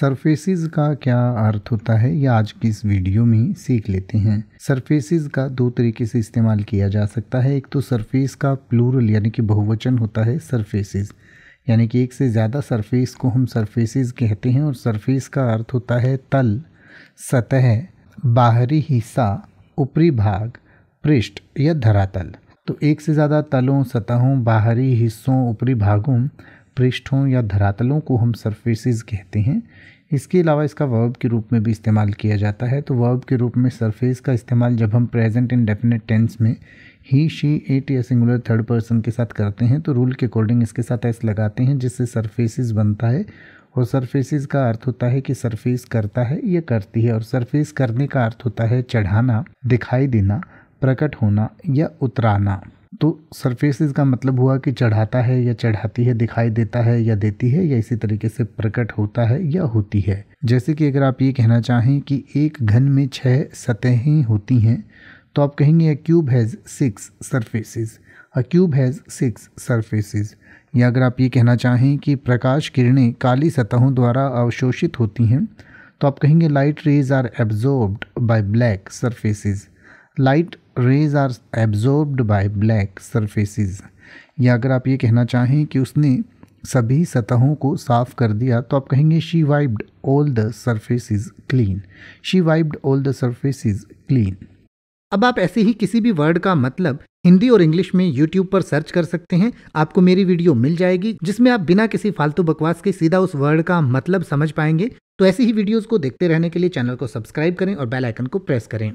surfaces का क्या अर्थ होता है ये आज की इस वीडियो में सीख लेते हैं सरफेसिस का दो तरीके से इस्तेमाल किया जा सकता है एक तो सरफेस का प्लूरल यानी कि बहुवचन होता है सरफेसिस यानी कि एक से ज़्यादा सरफेस को हम सरफेसिस कहते हैं और सरफेस का अर्थ होता है तल सतह बाहरी हिस्सा ऊपरी भाग पृष्ठ या धरातल तो एक से ज़्यादा तलों सतहों बाहरी हिस्सों ऊपरी भागों पृष्ठों या धरातलों को हम सरफेसेस कहते हैं इसके अलावा इसका वर्ब के रूप में भी इस्तेमाल किया जाता है तो वर्ब के रूप में सरफेस का इस्तेमाल जब हम प्रेजेंट इन डेफिनेट टेंस में ही शी एट या सिंगुलर थर्ड पर्सन के साथ करते हैं तो रूल के अकॉर्डिंग इसके साथ एस लगाते हैं जिससे सरफेसिस बनता है और सरफेसिस का अर्थ होता है कि सरफेस करता है या करती है और सरफेस करने का अर्थ होता है चढ़ाना दिखाई देना प्रकट होना या उतराना तो सरफेसिस का मतलब हुआ कि चढ़ाता है या चढ़ाती है दिखाई देता है या देती है या इसी तरीके से प्रकट होता है या होती है जैसे कि अगर आप ये कहना चाहें कि एक घन में छः सतहें होती हैं तो आप कहेंगे a cube has six surfaces a cube has six surfaces या अगर आप ये कहना चाहें कि प्रकाश किरणें काली सतहों द्वारा अवशोषित होती हैं तो आप कहेंगे light rays are absorbed by black surfaces light rays are absorbed by black surfaces या अगर आप ये कहना चाहें कि उसने सभी सतहों को साफ़ कर दिया तो आप कहेंगे she wiped all the surfaces clean she wiped all the surfaces clean अब आप ऐसे ही किसी भी वर्ड का मतलब हिंदी और इंग्लिश में यूट्यूब पर सर्च कर सकते हैं आपको मेरी वीडियो मिल जाएगी जिसमें आप बिना किसी फालतू बकवास के सीधा उस वर्ड का मतलब समझ पाएंगे तो ऐसी ही वीडियोस को देखते रहने के लिए चैनल को सब्सक्राइब करें और बेल आइकन को प्रेस करें